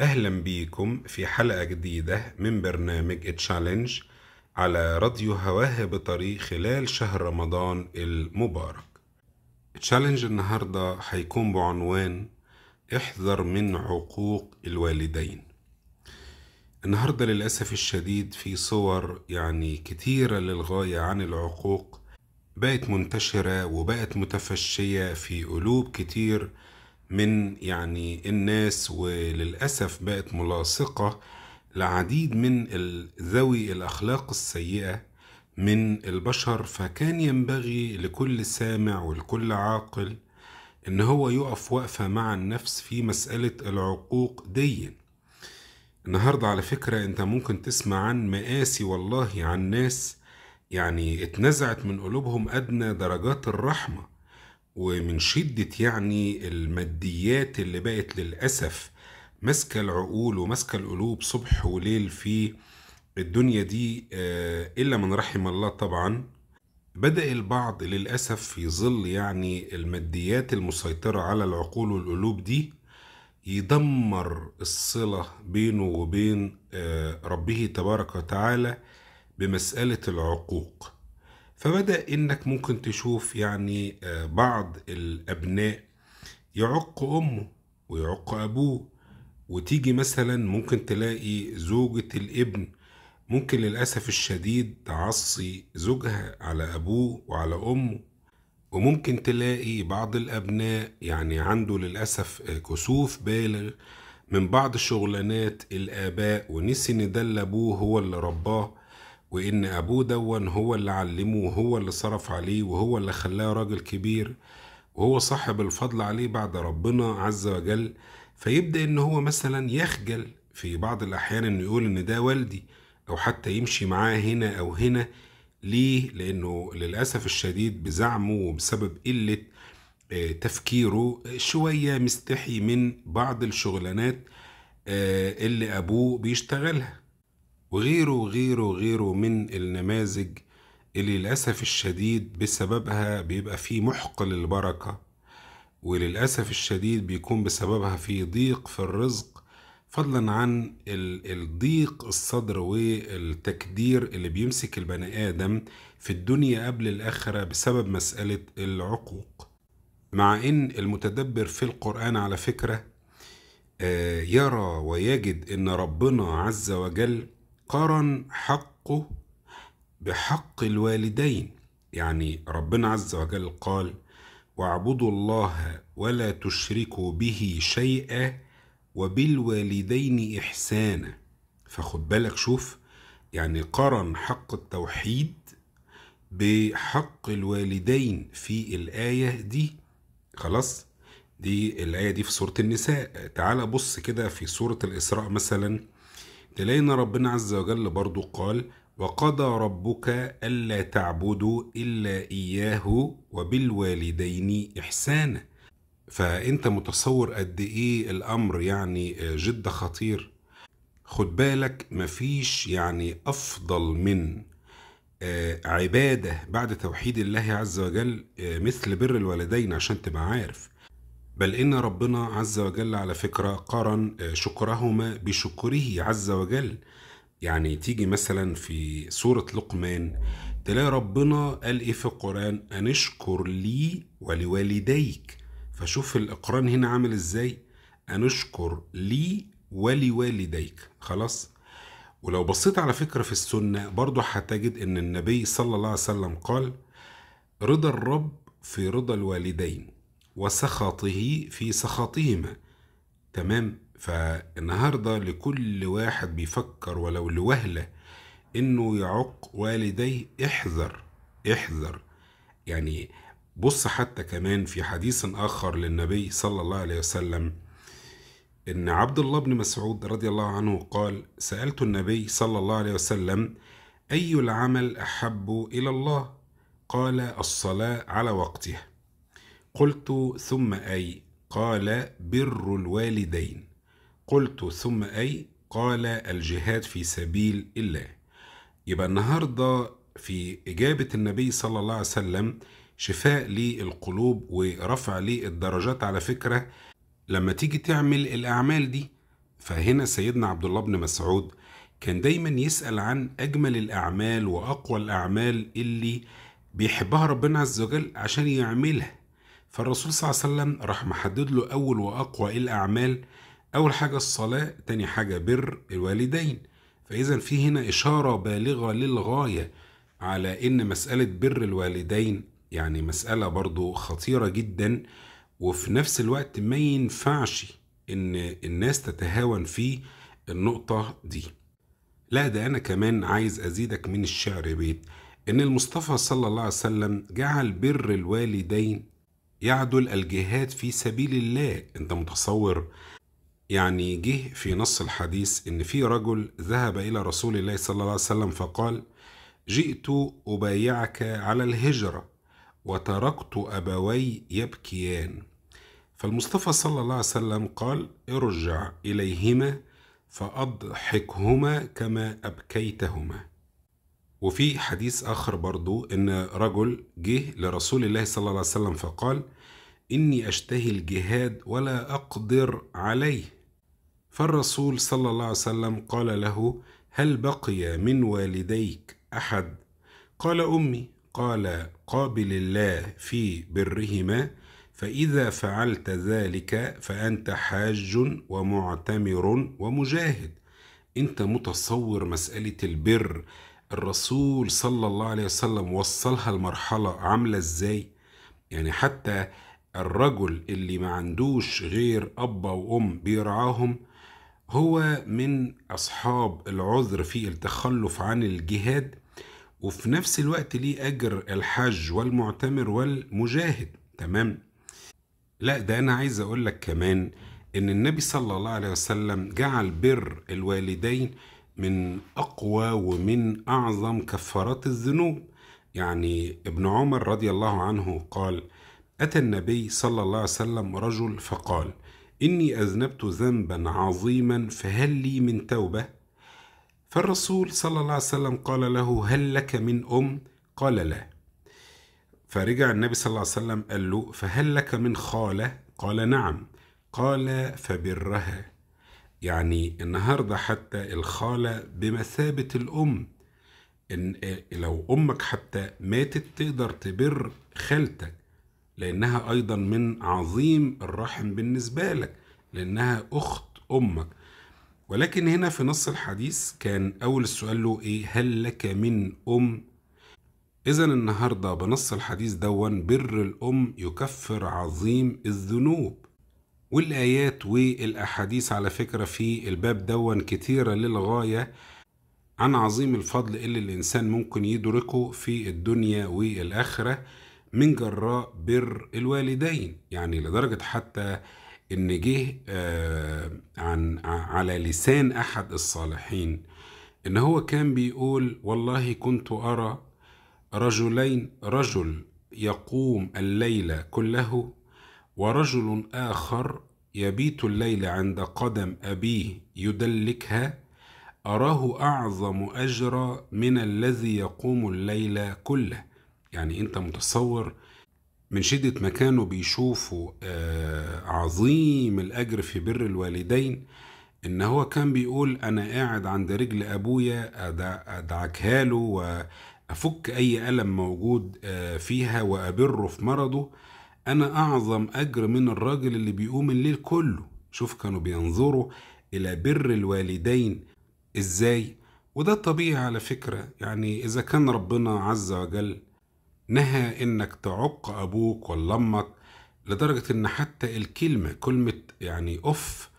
أهلا بيكم في حلقة جديدة من برنامج تشالنج على راديو هواه بطريق خلال شهر رمضان المبارك تشالنج النهاردة هيكون بعنوان احذر من عقوق الوالدين النهاردة للأسف الشديد في صور يعني كتيرة للغاية عن العقوق بقت منتشرة وبقت متفشية في قلوب كتير من يعني الناس وللأسف بقت ملاصقة لعديد من ذوي الأخلاق السيئة من البشر فكان ينبغي لكل سامع ولكل عاقل إن هو يقف وقفة مع النفس في مسألة العقوق دي النهاردة على فكرة أنت ممكن تسمع عن مآسي والله عن ناس يعني اتنزعت من قلوبهم أدنى درجات الرحمة ومن شدة يعني الماديات اللي بقت للأسف ماسكة العقول وماسكة القلوب صبح وليل في الدنيا دي آه، إلا من رحم الله طبعا بدأ البعض للأسف في ظل يعني الماديات المسيطرة على العقول والقلوب دي يدمر الصلة بينه وبين آه، ربه تبارك وتعالى بمسألة العقوق فبدأ إنك ممكن تشوف يعني آه، بعض الأبناء يعق أمه ويعق أبوه وتيجي مثلا ممكن تلاقي زوجة الابن ممكن للأسف الشديد تعصي زوجها على أبوه وعلى أمه وممكن تلاقي بعض الأبناء يعني عنده للأسف آه، كسوف بالغ من بعض شغلانات الآباء ونسي إن ده اللي أبوه هو اللي رباه وإن أبوه دون هو اللي علمه وهو اللي صرف عليه وهو اللي خلاه راجل كبير وهو صاحب الفضل عليه بعد ربنا عز وجل فيبدأ إن هو مثلا يخجل في بعض الأحيان إنه يقول إن ده والدي أو حتى يمشي معاه هنا أو هنا ليه؟ لأنه للأسف الشديد بزعمه وبسبب قلة آه، تفكيره شوية مستحي من بعض الشغلانات آه، اللي أبوه بيشتغلها وغيره وغيره وغيره من النماذج اللي للأسف الشديد بسببها بيبقى في محق للبركة وللأسف الشديد بيكون بسببها في ضيق في الرزق فضلا عن الضيق الصدر والتكدير اللي بيمسك البني آدم في الدنيا قبل الآخرة بسبب مسألة العقوق مع إن المتدبر في القرآن على فكرة آه، يرى ويجد إن ربنا عز وجل قرن حقه بحق الوالدين يعني ربنا عز وجل قال واعبدوا الله ولا تشركوا به شيئا وبالوالدين إحسانا فخد بالك شوف يعني قرن حق التوحيد بحق الوالدين في الآية دي خلاص دي الآية دي في سورة النساء تعال بص كده في سورة الإسراء مثلا تلاقينا ربنا عز وجل برضو قال وقضى ربك ألا تعبدوا إلا إياه وبالوالدين إحسانا فأنت متصور قد إيه الأمر يعني جد خطير خد بالك مفيش يعني أفضل من آه، عبادة بعد توحيد الله عز وجل آه، مثل بر الوالدين عشان تبقى عارف بل إن ربنا عز وجل على فكرة قارن آه، شكرهما بشكره عز وجل يعني تيجي مثلا في سورة لقمان تلاقي ربنا قال إيه في القرآن أن اشكر لي ولوالديك فشوف الإقران هنا عامل إزاي أن اشكر لي ولوالديك خلاص ولو بصيت على فكرة في السنة برضو هتجد أن النبي صلى الله عليه وسلم قال رضا الرب في رضا الوالدين وسخطه في سخطهما تمام فالنهاردة لكل واحد بيفكر ولو لوهلة إنه يعق والديه احذر احذر يعني بص حتى كمان في حديث آخر للنبي صلى الله عليه وسلم إن عبد الله بن مسعود رضي الله عنه قال سألت النبي صلى الله عليه وسلم أي العمل أحب إلى الله قال الصلاة على وقتها قلت ثم أي قال بر الوالدين قلت ثم أي قال الجهاد في سبيل الله يبقى النهارده في إجابة النبي صلى الله عليه وسلم شفاء للقلوب ورفع للدرجات على فكرة لما تيجي تعمل الأعمال دي فهنا سيدنا عبد الله بن مسعود كان دايما يسأل عن أجمل الأعمال وأقوى الأعمال اللي بيحبها ربنا عز وجل عشان يعملها فالرسول صلى الله عليه وسلم راح محدد له أول وأقوى إيه الأعمال أول حاجة الصلاة تاني حاجة بر الوالدين فإذا في هنا إشارة بالغة للغاية على إن مسألة بر الوالدين يعني مسألة برضو خطيرة جدا وفي نفس الوقت ما ينفعش إن الناس تتهاون في النقطة دي لا ده أنا كمان عايز أزيدك من الشعر بيت إن المصطفى صلى الله عليه وسلم جعل بر الوالدين يعدل الجهاد في سبيل الله انت متصور يعني جه في نص الحديث ان في رجل ذهب الى رسول الله صلى الله عليه وسلم فقال جئت ابايعك على الهجره وتركت ابوي يبكيان فالمصطفى صلى الله عليه وسلم قال ارجع اليهما فاضحكهما كما ابكيتهما وفي حديث آخر برضو إن رجل جه لرسول الله صلى الله عليه وسلم فقال إني أشتهي الجهاد ولا أقدر عليه فالرسول صلى الله عليه وسلم قال له هل بقي من والديك أحد قال أمي قال قابل الله في برهما فإذا فعلت ذلك فأنت حاج ومعتمر ومجاهد أنت متصور مسألة البر الرسول صلى الله عليه وسلم وصلها لمرحلة عاملة ازاي يعني حتى الرجل اللي ما عندوش غير أب وأم بيرعاهم هو من أصحاب العذر في التخلف عن الجهاد وفي نفس الوقت ليه أجر الحج والمعتمر والمجاهد تمام لا ده أنا عايز أقول لك كمان إن النبي صلى الله عليه وسلم جعل بر الوالدين من أقوى ومن أعظم كفارات الذنوب يعني ابن عمر رضي الله عنه قال أتى النبي صلى الله عليه وسلم رجل فقال إني أذنبت ذنبا عظيما فهل لي من توبة؟ فالرسول صلى الله عليه وسلم قال له هل لك من أم؟ قال لا فرجع النبي صلى الله عليه وسلم قال له فهل لك من خالة؟ قال نعم قال فبرها يعني النهارده حتى الخاله بمثابه الام ان لو امك حتى ماتت تقدر تبر خالتك لانها ايضا من عظيم الرحم بالنسبه لك لانها اخت امك ولكن هنا في نص الحديث كان اول السؤال له ايه هل لك من ام اذا النهارده بنص الحديث دون بر الام يكفر عظيم الذنوب والآيات والأحاديث على فكرة في الباب دون كتيرة للغاية عن عظيم الفضل اللي الإنسان ممكن يدركه في الدنيا والآخرة من جراء بر الوالدين يعني لدرجة حتى إن جه آه، عن على لسان أحد الصالحين إن هو كان بيقول والله كنت أرى رجلين رجل يقوم الليل كله ورجل آخر يبيت الليل عند قدم أبيه يدلكها أراه أعظم أجر من الذي يقوم الليل كله يعني أنت متصور من شدة ما كانوا بيشوفوا آه، عظيم الأجر في بر الوالدين إن هو كان بيقول أنا قاعد عند رجل أبويا أدعكها له وأفك أي ألم موجود آه، فيها وأبره في مرضه أنا أعظم أجر من الراجل اللي بيقوم الليل كله شوف كانوا بينظروا إلى بر الوالدين إزاي وده طبيعي على فكرة يعني إذا كان ربنا عز وجل نهى إنك تعق أبوك ولا أمك لدرجة إن حتى الكلمة كلمة يعني أف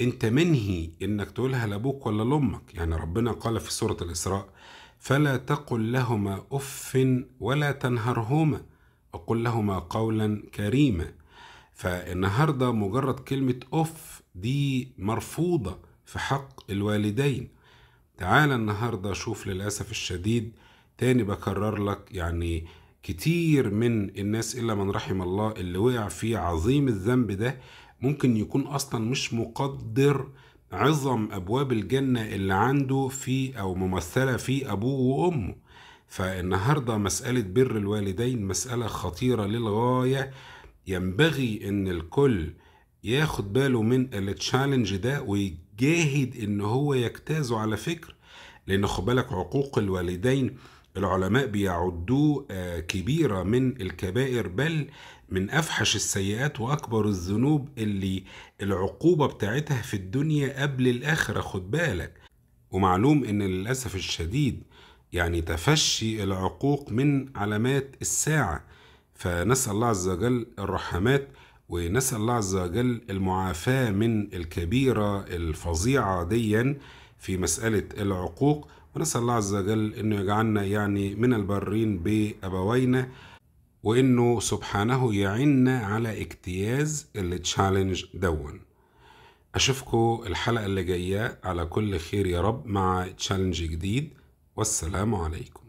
أنت منهي إنك تقولها لأبوك ولا لأمك يعني ربنا قال في سورة الإسراء فلا تقل لهما أف ولا تنهرهما وقل لهما قولا كريما فالنهارده مجرد كلمه اوف دي مرفوضه في حق الوالدين تعال النهارده شوف للاسف الشديد تاني بكرر لك يعني كتير من الناس إلا من رحم الله اللي وقع في عظيم الذنب ده ممكن يكون أصلا مش مقدر عظم أبواب الجنة اللي عنده في أو ممثلة في أبوه وأمه فالنهاردة مسألة بر الوالدين مسألة خطيرة للغاية ينبغي ان الكل ياخد باله من التشالنج ده ويجاهد ان هو يجتازه على فكر لان خد بالك عقوق الوالدين العلماء بيعدوه آه، كبيرة من الكبائر بل من أفحش السيئات وأكبر الذنوب اللي العقوبة بتاعتها في الدنيا قبل الآخرة خد بالك ومعلوم إن للأسف الشديد يعني تفشي العقوق من علامات الساعة فنسأل الله عز وجل الرحمات ونسأل الله عز وجل المعافاة من الكبيرة الفظيعة ديا في مسألة العقوق ونسأل الله عز وجل أنه يجعلنا يعني من البرين بأبوينا وأنه سبحانه يعنا على اجتياز التشالنج دون أشوفكم الحلقة اللي جاية على كل خير يا رب مع تشالنج جديد والسلام عليكم